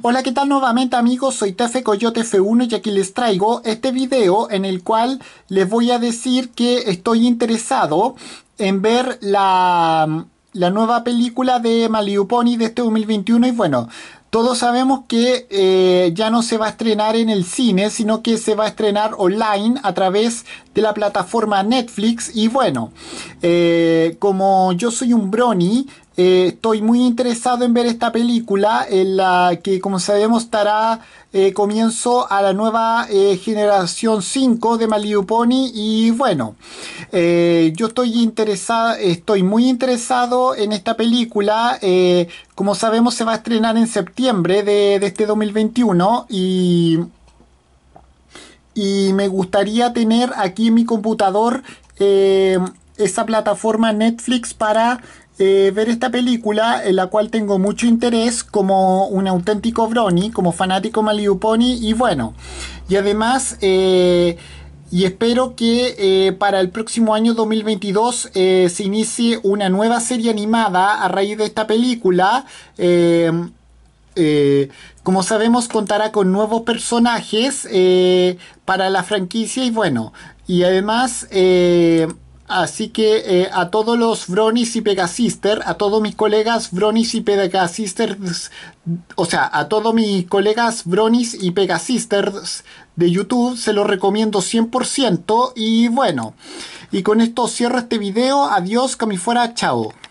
Hola, ¿qué tal nuevamente amigos? Soy Tefe Coyote F1 y aquí les traigo este video en el cual les voy a decir que estoy interesado en ver la, nueva película de Maliuponi de este 2021 y bueno... Todos sabemos que eh, ya no se va a estrenar en el cine, sino que se va a estrenar online a través de la plataforma Netflix. Y bueno, eh, como yo soy un brony, eh, estoy muy interesado en ver esta película, en la que, como sabemos, estará eh, comienzo a la nueva eh, generación 5 de Pony Y bueno, yo estoy, interesada, estoy muy interesado en esta película. como sabemos, se va a estrenar en septiembre de, este 2021 y y me gustaría tener aquí en mi computador esa plataforma Netflix para eh, ver esta película en la cual tengo mucho interés como un auténtico brony, como fanático Pony y bueno, y además eh, y espero que eh, para el próximo año 2022 se inicie una nueva serie animada a raíz de esta película. como sabemos contará con nuevos personajes para la franquicia y bueno, y además Así que eh, a todos los Bronis y Pegasisters. a todos mis colegas Bronis y Pegasisters, o sea, a todos mis colegas Bronis y Pegasisters de YouTube, se los recomiendo 100%. Y bueno, y con esto cierro este video. Adiós, que fuera, chao.